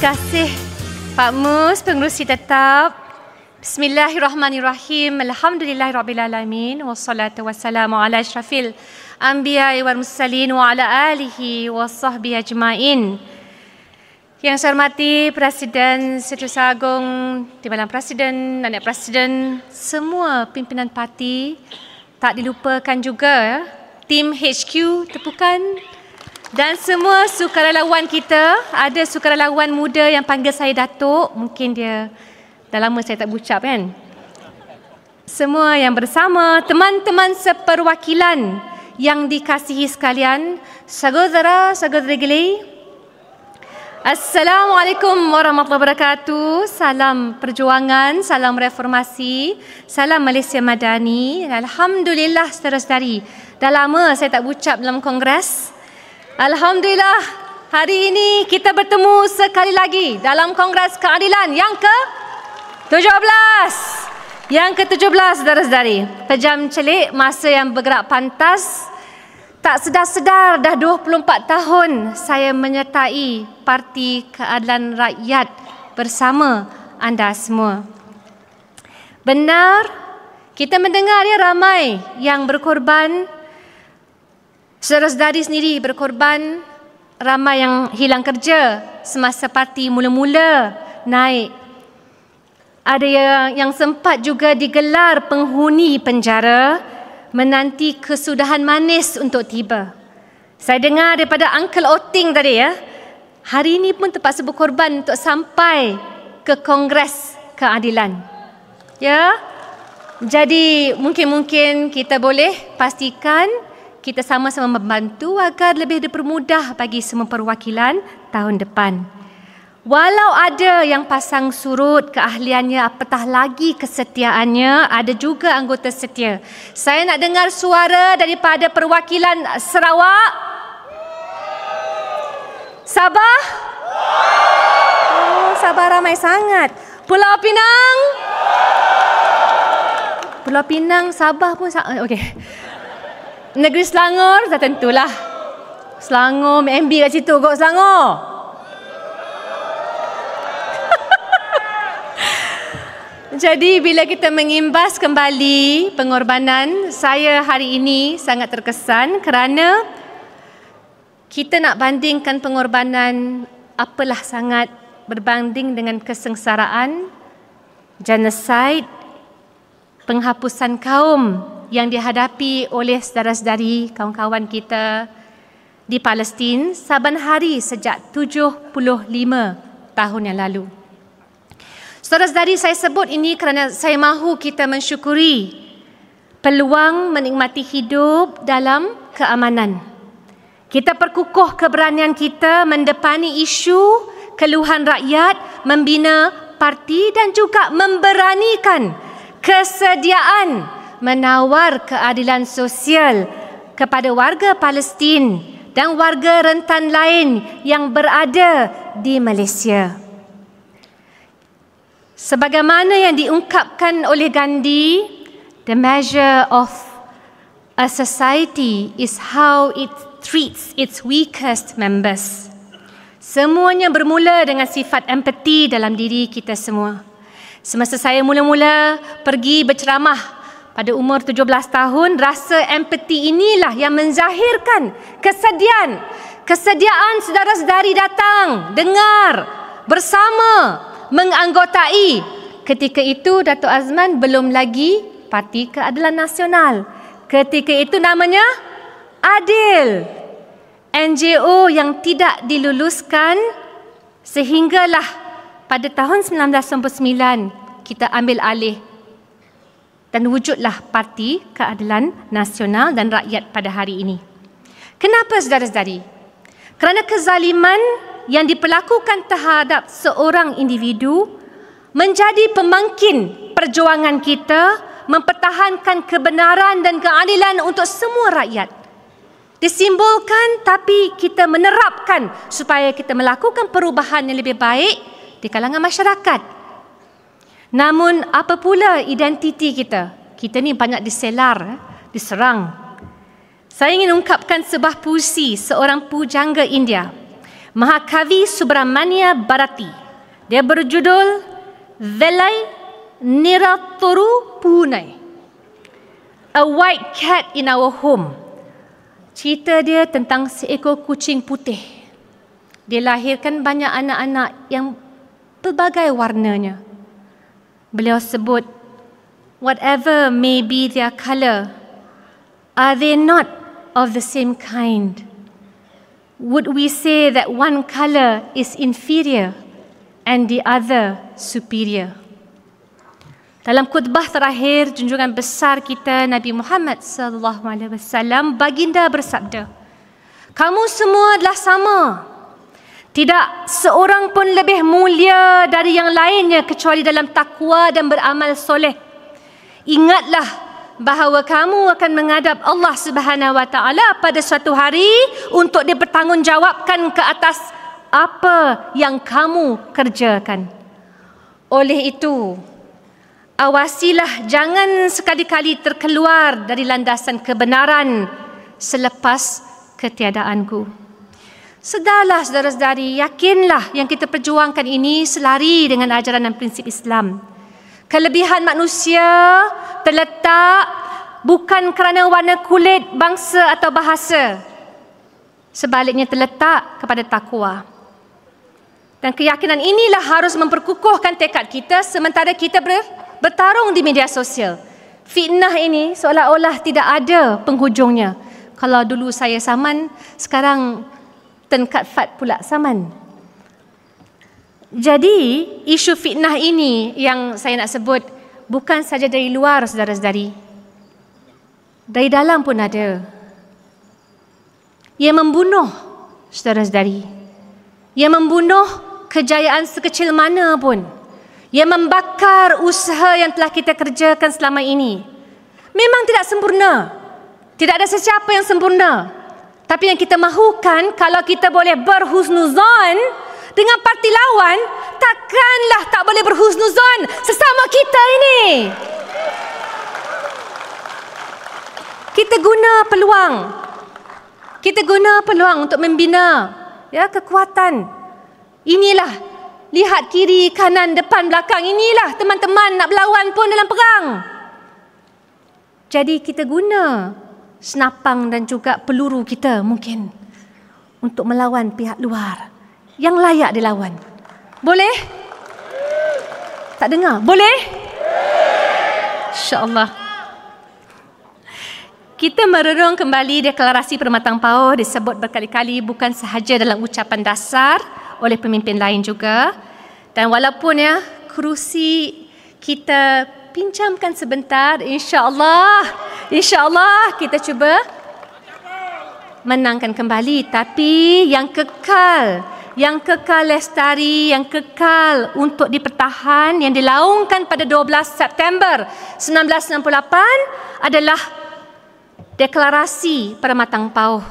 kasih Pak Mus, pengurusi tetap. Bismillahirrahmanirrahim. Alhamdulillahirrahmanirrahim. Wassalatu wassalamu ala syrafil anbiya wal mursalin wa ala alihi wa sahbihi ajma'in. Yang saya hormati Presiden Seterusnya Agong, Timbalan Presiden, Nenek Presiden, semua pimpinan parti, tak dilupakan juga ya. tim HQ Tepukan. Dan semua sukarelawan kita, ada sukarelawan muda yang panggil saya Datuk, mungkin dia dah lama saya tak bucap kan. Semua yang bersama, teman-teman seperwakilan yang dikasihi sekalian, sagodara, sagodregili. Assalamualaikum warahmatullahi wabarakatuh. Salam perjuangan, salam reformasi, salam Malaysia Madani. Alhamdulillah seterusnya dari dah lama saya tak bucap dalam kongres. Alhamdulillah, hari ini kita bertemu sekali lagi dalam Kongres Keadilan yang ke-17. Yang ke-17, saudara-saudari. Pejam celik, masa yang bergerak pantas. Tak sedar-sedar, dah 24 tahun saya menyertai Parti Keadilan Rakyat bersama anda semua. Benar, kita mendengar ya ramai yang berkorban berkorban Saudara-saudari sendiri berkorban ramai yang hilang kerja semasa parti mula-mula naik. Ada yang, yang sempat juga digelar penghuni penjara menanti kesudahan manis untuk tiba. Saya dengar daripada Uncle Oting tadi ya, hari ini pun terpaksa berkorban untuk sampai ke Kongres Keadilan. Ya, jadi mungkin-mungkin kita boleh pastikan kita sama-sama membantu agar lebih dipermudah bagi semua perwakilan tahun depan. Walau ada yang pasang surut keahliannya apatah lagi kesetiaannya, ada juga anggota setia. Saya nak dengar suara daripada perwakilan Sarawak. Sabah? Oh, Sabah ramai sangat. Pulau Pinang? Pulau Pinang, Sabah pun eh, okay. Negeri Selangor dah tentulah. Selangor, MB kat situ. Go Selangor. Jadi bila kita mengimbas kembali pengorbanan, saya hari ini sangat terkesan kerana kita nak bandingkan pengorbanan apalah sangat berbanding dengan kesengsaraan, genocide, penghapusan kaum yang dihadapi oleh saudara-saudari kawan-kawan kita di Palestin saban hari sejak 75 tahun yang lalu. Saudara-saudari saya sebut ini kerana saya mahu kita mensyukuri peluang menikmati hidup dalam keamanan. Kita perkukuh keberanian kita mendepani isu keluhan rakyat, membina parti dan juga memberanikan kesediaan menawar keadilan sosial kepada warga Palestin dan warga rentan lain yang berada di Malaysia. Sebagaimana yang diungkapkan oleh Gandhi, the measure of a society is how it treats its weakest members. Semuanya bermula dengan sifat empati dalam diri kita semua. Semasa saya mula-mula pergi berceramah pada umur 17 tahun rasa empati inilah yang menzahirkan kesedihan kesediaan saudara-saudari datang dengar bersama menganggotai ketika itu Datuk Azman belum lagi parti keadilan nasional ketika itu namanya adil NGO yang tidak diluluskan sehinggalah pada tahun 1999 kita ambil alih dan wujudlah Parti Keadilan Nasional dan Rakyat pada hari ini. Kenapa saudara-saudari? Kerana kezaliman yang diperlakukan terhadap seorang individu menjadi pemangkin perjuangan kita mempertahankan kebenaran dan keadilan untuk semua rakyat. Disimbolkan tapi kita menerapkan supaya kita melakukan perubahan yang lebih baik di kalangan masyarakat. Namun apa pula identiti kita? Kita ni banyak diselar, eh? diserang. Saya ingin ungkapkan sebuah puisi seorang pujangga India, Mahakavi Subramania Bharati. Dia berjudul Velai Niratoru Punai. A white cat in our home. Cerita dia tentang seekor kucing putih. Dia lahirkan banyak anak-anak yang pelbagai warnanya. Beliau sebut, whatever may be their colour, are they not of the same kind? Would we say that one colour is inferior and the other superior? Dalam khutbah terakhir junjungan besar kita Nabi Muhammad sallallahu alaihi wasallam baginda bersabda Kamu semua adalah sama tidak seorang pun lebih mulia dari yang lainnya kecuali dalam takwa dan beramal soleh. Ingatlah bahawa kamu akan menghadap Allah Subhanahu Wa Taala pada suatu hari untuk dipertanggungjawabkan ke atas apa yang kamu kerjakan. Oleh itu, awasilah jangan sekali-kali terkeluar dari landasan kebenaran selepas ketiadaanku. Sedarlah saudara-saudari, yakinlah yang kita perjuangkan ini selari dengan ajaran dan prinsip Islam. Kelebihan manusia terletak bukan kerana warna kulit, bangsa atau bahasa. Sebaliknya terletak kepada takwa. Dan keyakinan inilah harus memperkukuhkan tekad kita sementara kita ber, bertarung di media sosial. Fitnah ini seolah-olah tidak ada penghujungnya. Kalau dulu saya saman, sekarang tenkat fat pula saman. Jadi isu fitnah ini yang saya nak sebut bukan saja dari luar saudara-saudari. Dari dalam pun ada. Ia membunuh saudara-saudari. Ia membunuh kejayaan sekecil mana pun. Ia membakar usaha yang telah kita kerjakan selama ini. Memang tidak sempurna. Tidak ada sesiapa yang sempurna. Tapi yang kita mahukan kalau kita boleh berhusnuzon dengan parti lawan, takkanlah tak boleh berhusnuzon sesama kita ini. Kita guna peluang. Kita guna peluang untuk membina ya kekuatan. Inilah lihat kiri, kanan, depan, belakang. Inilah teman-teman nak berlawan pun dalam perang. Jadi kita guna senapang dan juga peluru kita mungkin untuk melawan pihak luar yang layak dilawan. Boleh? Tak dengar. Boleh? Insya-Allah. Kita merenung kembali deklarasi Permatang Pauh disebut berkali-kali bukan sahaja dalam ucapan dasar oleh pemimpin lain juga dan walaupun ya kerusi kita pinjamkan sebentar insyaallah insyaallah kita cuba menangkan kembali tapi yang kekal yang kekal lestari yang kekal untuk dipertahan yang dilaungkan pada 12 September 1968 adalah deklarasi permatang pauh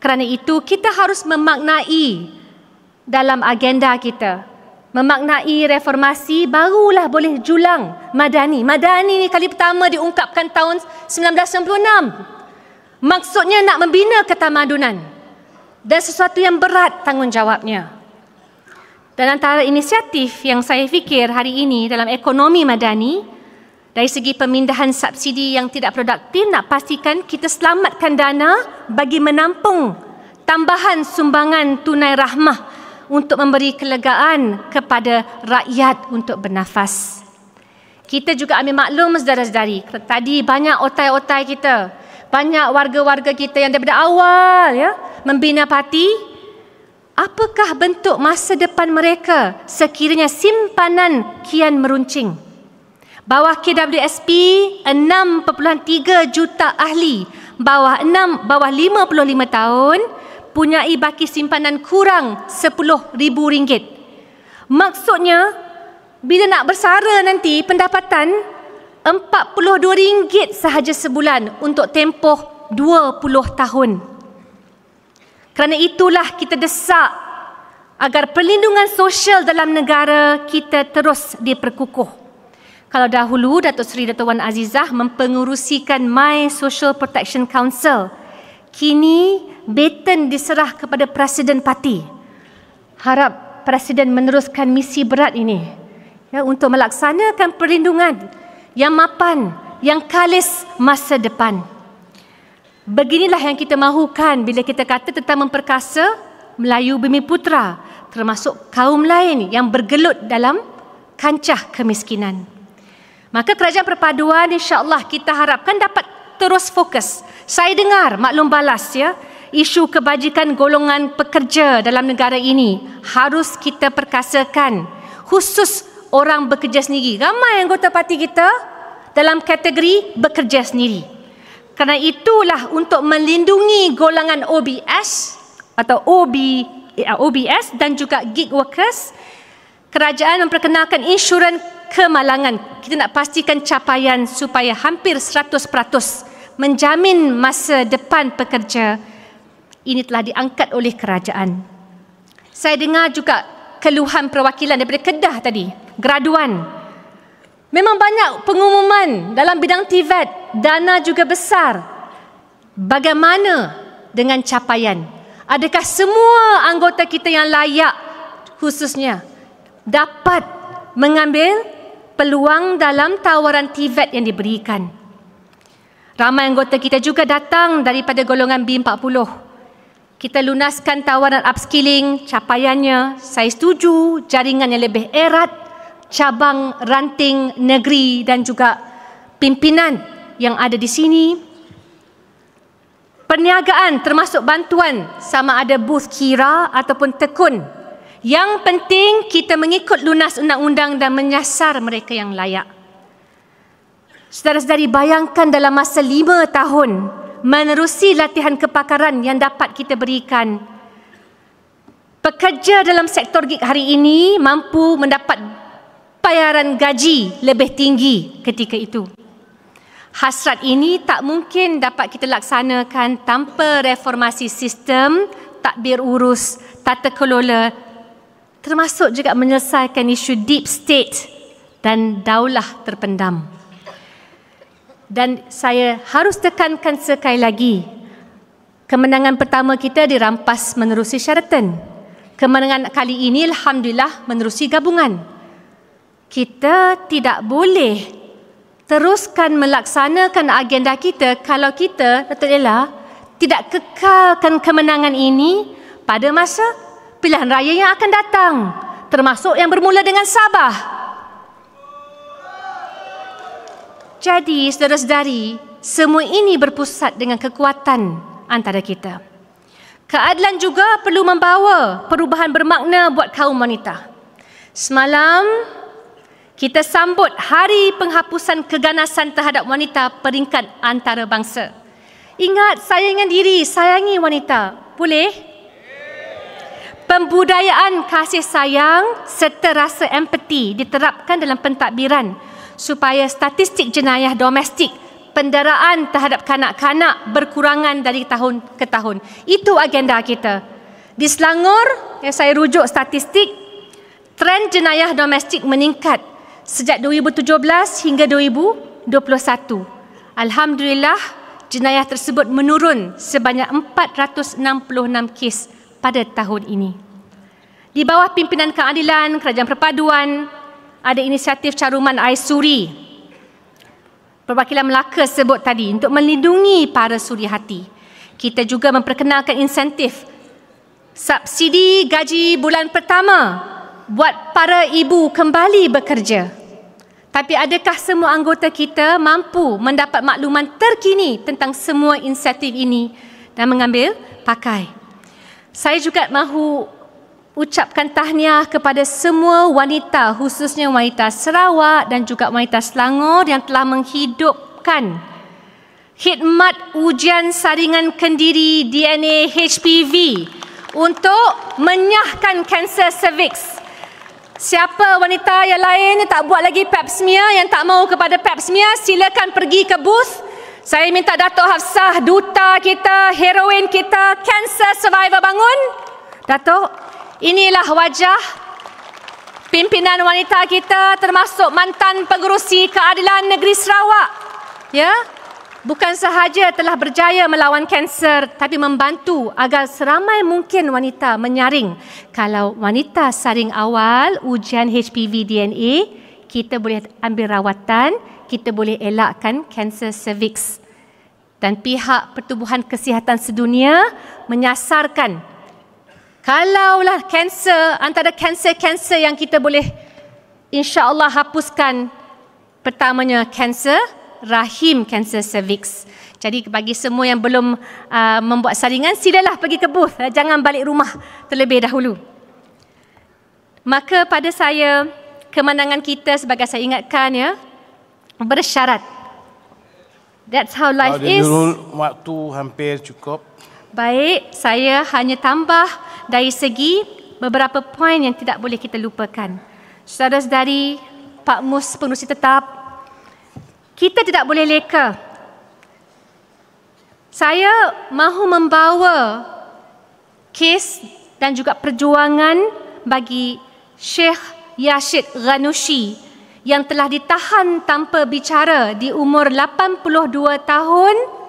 kerana itu kita harus memaknai dalam agenda kita memaknai reformasi barulah boleh julang madani. Madani ni kali pertama diungkapkan tahun 1996. Maksudnya nak membina ketamadunan dan sesuatu yang berat tanggungjawabnya. Dan antara inisiatif yang saya fikir hari ini dalam ekonomi madani dari segi pemindahan subsidi yang tidak produktif nak pastikan kita selamatkan dana bagi menampung tambahan sumbangan tunai rahmah untuk memberi kelegaan kepada rakyat untuk bernafas. Kita juga ambil maklum saudara-saudari, tadi banyak otai-otai kita, banyak warga-warga kita yang daripada awal ya membina parti, apakah bentuk masa depan mereka sekiranya simpanan kian meruncing? Bawah KWSP 6.3 juta ahli, bawah 6 bawah 55 tahun mempunyai baki simpanan kurang rm ringgit. Maksudnya, bila nak bersara nanti pendapatan RM42 sahaja sebulan untuk tempoh 20 tahun. Kerana itulah kita desak agar perlindungan sosial dalam negara kita terus diperkukuh. Kalau dahulu Datuk Seri Datuk Wan Azizah mempengurusikan My Social Protection Council – kini beton diserah kepada Presiden Parti. Harap Presiden meneruskan misi berat ini ya, untuk melaksanakan perlindungan yang mapan, yang kalis masa depan. Beginilah yang kita mahukan bila kita kata tentang memperkasa Melayu Bumi Putra termasuk kaum lain yang bergelut dalam kancah kemiskinan. Maka kerajaan perpaduan insya-Allah kita harapkan dapat terus fokus. Saya dengar maklum balas ya, isu kebajikan golongan pekerja dalam negara ini harus kita perkasakan. Khusus orang bekerja sendiri. Ramai anggota parti kita dalam kategori bekerja sendiri. Kerana itulah untuk melindungi golongan OBS atau OB, eh, ah, OBS dan juga gig workers, kerajaan memperkenalkan insurans kemalangan. Kita nak pastikan capaian supaya hampir 100% menjamin masa depan pekerja ini telah diangkat oleh kerajaan. Saya dengar juga keluhan perwakilan daripada Kedah tadi, graduan. Memang banyak pengumuman dalam bidang TVET, dana juga besar. Bagaimana dengan capaian? Adakah semua anggota kita yang layak khususnya dapat mengambil peluang dalam tawaran TVET yang diberikan? Ramai anggota kita juga datang daripada golongan B40. Kita lunaskan tawaran upskilling, capaiannya saya setuju jaringan yang lebih erat, cabang ranting negeri dan juga pimpinan yang ada di sini. Perniagaan termasuk bantuan sama ada booth kira ataupun tekun. Yang penting kita mengikut lunas undang-undang dan menyasar mereka yang layak. Saudara-saudari, bayangkan dalam masa lima tahun menerusi latihan kepakaran yang dapat kita berikan. Pekerja dalam sektor gig hari ini mampu mendapat bayaran gaji lebih tinggi ketika itu. Hasrat ini tak mungkin dapat kita laksanakan tanpa reformasi sistem, takbir urus, tata kelola termasuk juga menyelesaikan isu deep state dan daulah terpendam dan saya harus tekankan sekali lagi kemenangan pertama kita dirampas menerusi Sheraton kemenangan kali ini alhamdulillah menerusi gabungan kita tidak boleh teruskan melaksanakan agenda kita kalau kita Dato' Ella tidak kekalkan kemenangan ini pada masa pilihan raya yang akan datang termasuk yang bermula dengan Sabah. Jadi, saudara-saudari, semua ini berpusat dengan kekuatan antara kita. Keadilan juga perlu membawa perubahan bermakna buat kaum wanita. Semalam, kita sambut Hari Penghapusan Keganasan Terhadap Wanita Peringkat Antarabangsa. Ingat, sayangi diri, sayangi wanita. Boleh? Pembudayaan kasih sayang serta rasa empati diterapkan dalam pentadbiran supaya statistik jenayah domestik penderaan terhadap kanak-kanak berkurangan dari tahun ke tahun. Itu agenda kita. Di Selangor, yang saya rujuk statistik, trend jenayah domestik meningkat sejak 2017 hingga 2021. Alhamdulillah, jenayah tersebut menurun sebanyak 466 kes pada tahun ini. Di bawah pimpinan keadilan, kerajaan perpaduan, ada inisiatif caruman air suri. Perwakilan Melaka sebut tadi untuk melindungi para suri hati. Kita juga memperkenalkan insentif subsidi gaji bulan pertama buat para ibu kembali bekerja. Tapi adakah semua anggota kita mampu mendapat makluman terkini tentang semua insentif ini dan mengambil pakai? Saya juga mahu ucapkan tahniah kepada semua wanita khususnya wanita Sarawak dan juga wanita Selangor yang telah menghidupkan khidmat ujian saringan kendiri DNA HPV untuk menyahkan kanser serviks. Siapa wanita yang lain yang tak buat lagi pap smear yang tak mau kepada pap smear silakan pergi ke booth. Saya minta Datuk Hafsah duta kita, heroin kita, cancer survivor bangun. Datuk, inilah wajah pimpinan wanita kita termasuk mantan pengerusi keadilan negeri Sarawak. Ya, bukan sahaja telah berjaya melawan kanser tapi membantu agar seramai mungkin wanita menyaring. Kalau wanita saring awal ujian HPV DNA, kita boleh ambil rawatan, kita boleh elakkan kanser serviks. Dan pihak Pertubuhan Kesihatan Sedunia menyasarkan Kalaulah kanser antara kanser-kanser yang kita boleh insya-Allah hapuskan pertamanya kanser rahim, kanser cervix. Jadi bagi semua yang belum uh, membuat saringan silalah pergi ke booth, eh, jangan balik rumah terlebih dahulu. Maka pada saya kemenangan kita sebagai saya ingatkan ya bersyarat. That's how life is. Waktu hampir cukup. Baik, saya hanya tambah dari segi beberapa poin yang tidak boleh kita lupakan. Saudara-saudari, Pak Mus pengurusi tetap, kita tidak boleh leka. Saya mahu membawa kes dan juga perjuangan bagi Sheikh Yashid Ghanushi yang telah ditahan tanpa bicara di umur 82 tahun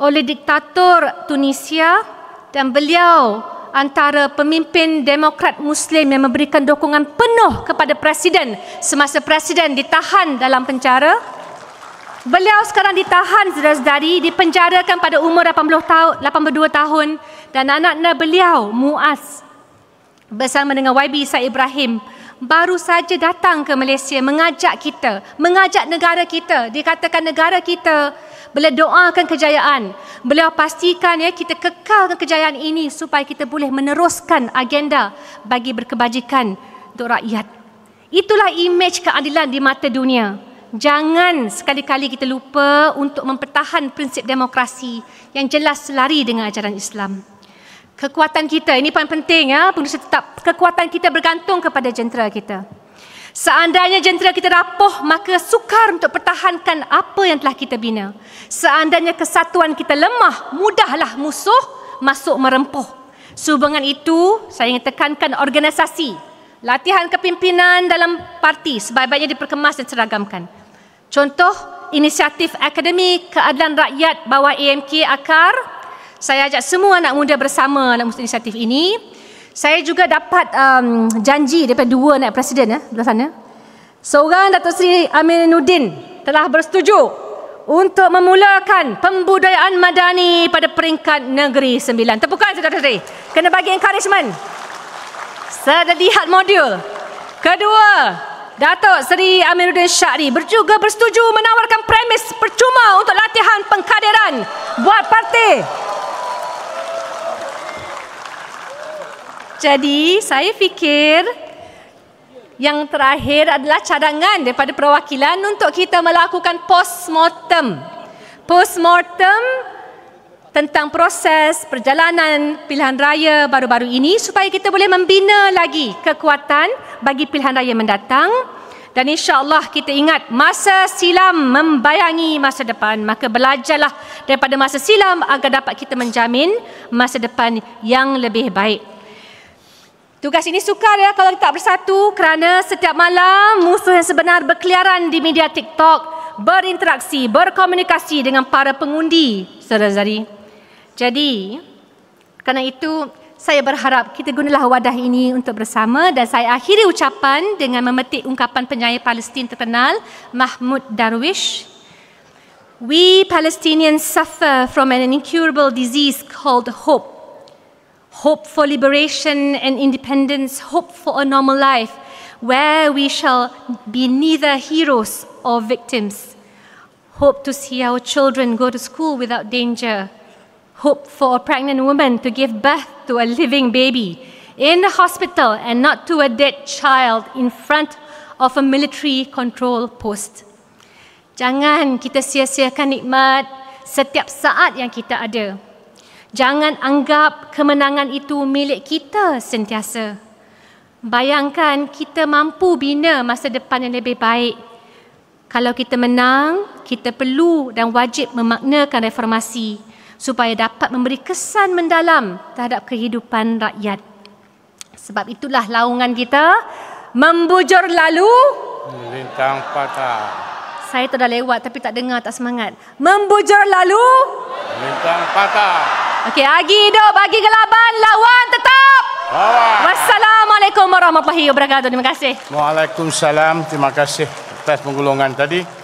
oleh diktator Tunisia dan beliau antara pemimpin demokrat muslim yang memberikan dokongan penuh kepada presiden semasa presiden ditahan dalam penjara beliau sekarang ditahan sedari dipenjarakan pada umur 80 tahun 82 tahun dan anaknya beliau Muaz bersama dengan YB Said Ibrahim baru saja datang ke Malaysia mengajak kita, mengajak negara kita. Dikatakan negara kita boleh doakan kejayaan. Beliau pastikan ya kita kekalkan kejayaan ini supaya kita boleh meneruskan agenda bagi berkebajikan untuk rakyat. Itulah imej keadilan di mata dunia. Jangan sekali-kali kita lupa untuk mempertahankan prinsip demokrasi yang jelas lari dengan ajaran Islam kekuatan kita. Ini paling penting ya, perlu tetap kekuatan kita bergantung kepada jentera kita. Seandainya jentera kita rapuh, maka sukar untuk pertahankan apa yang telah kita bina. Seandainya kesatuan kita lemah, mudahlah musuh masuk merempuh. Subangan itu, saya ingin tekankan organisasi. Latihan kepimpinan dalam parti sebaik-baiknya diperkemas dan seragamkan. Contoh, inisiatif akademik keadilan rakyat bawah AMK Akar saya ajak semua anak muda bersama anak muda inisiatif ini. Saya juga dapat um, janji daripada dua anak presiden ya, eh, di sana. Seorang Datuk Seri Aminuddin telah bersetuju untuk memulakan pembudayaan madani pada peringkat negeri sembilan. Tepukan saudara Datuk Seri. Kena bagi encouragement. Saya dah lihat modul. Kedua, Datuk Seri Aminuddin Syari berjuga bersetuju menawarkan premis percuma untuk latihan pengkaderan buat parti. Jadi saya fikir yang terakhir adalah cadangan daripada perwakilan untuk kita melakukan post-mortem. Post-mortem tentang proses perjalanan pilihan raya baru-baru ini supaya kita boleh membina lagi kekuatan bagi pilihan raya mendatang. Dan insya Allah kita ingat masa silam membayangi masa depan. Maka belajarlah daripada masa silam agar dapat kita menjamin masa depan yang lebih baik. Tugas ini sukar ya kalau kita bersatu kerana setiap malam musuh yang sebenar berkeliaran di media TikTok berinteraksi, berkomunikasi dengan para pengundi, Saudara Zari. Jadi, kerana itu saya berharap kita gunalah wadah ini untuk bersama dan saya akhiri ucapan dengan memetik ungkapan penyair Palestin terkenal Mahmud Darwish. We Palestinians suffer from an incurable disease called hope. hope for liberation and independence, hope for a normal life where we shall be neither heroes or victims. Hope to see our children go to school without danger. Hope for a pregnant woman to give birth to a living baby in the hospital and not to a dead child in front of a military control post. Jangan kita sia-siakan nikmat setiap saat yang kita ada. Jangan anggap kemenangan itu milik kita sentiasa. Bayangkan kita mampu bina masa depan yang lebih baik. Kalau kita menang, kita perlu dan wajib memaknakan reformasi supaya dapat memberi kesan mendalam terhadap kehidupan rakyat. Sebab itulah laungan kita membujur lalu lintang patah. Saya tak lewat tapi tak dengar tak semangat. Membujur lalu lintang patah. Okey, agi hidup, bagi gelaban, lawan tetap. Lawan. Wassalamualaikum warahmatullahi wabarakatuh. Terima kasih. Waalaikumsalam. Terima kasih atas penggulungan tadi.